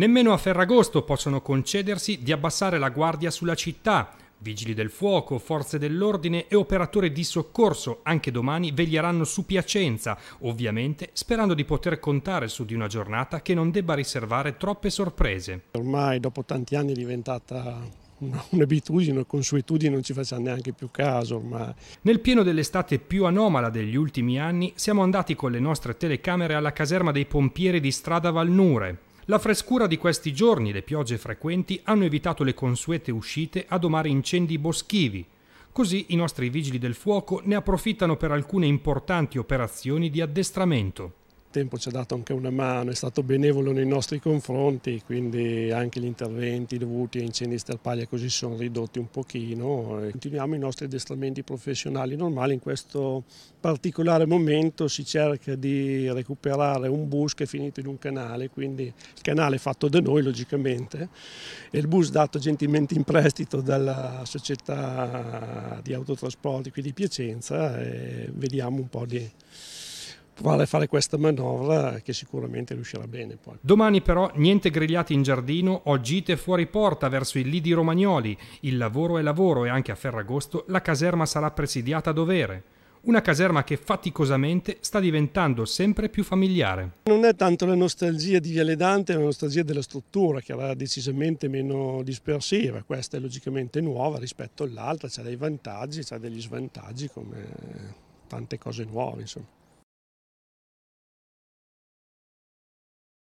Nemmeno a Ferragosto possono concedersi di abbassare la guardia sulla città. Vigili del fuoco, forze dell'ordine e operatori di soccorso anche domani veglieranno su Piacenza, ovviamente sperando di poter contare su di una giornata che non debba riservare troppe sorprese. Ormai dopo tanti anni è diventata un'abitudine, una consuetudine, non ci facciamo neanche più caso. Ma... Nel pieno dell'estate più anomala degli ultimi anni siamo andati con le nostre telecamere alla caserma dei pompieri di Strada Valnure. La frescura di questi giorni e le piogge frequenti hanno evitato le consuete uscite a domare incendi boschivi. Così i nostri vigili del fuoco ne approfittano per alcune importanti operazioni di addestramento tempo ci ha dato anche una mano, è stato benevolo nei nostri confronti, quindi anche gli interventi dovuti a incendi sterpaglia così sono ridotti un pochino. continuiamo i nostri addestramenti professionali normali, in questo particolare momento si cerca di recuperare un bus che è finito in un canale, quindi il canale è fatto da noi logicamente e il bus dato gentilmente in prestito dalla società di autotrasporti qui di Piacenza e vediamo un po' di vale a fare questa manovra che sicuramente riuscirà bene. Poi. Domani però niente grigliati in giardino o gite fuori porta verso i Lidi Romagnoli. Il lavoro è lavoro e anche a Ferragosto la caserma sarà presidiata a dovere una caserma che faticosamente sta diventando sempre più familiare. Non è tanto la nostalgia di Viale Dante, è la nostalgia della struttura che era decisamente meno dispersiva, questa è logicamente nuova rispetto all'altra, c'ha dei vantaggi, c'ha degli svantaggi come tante cose nuove insomma.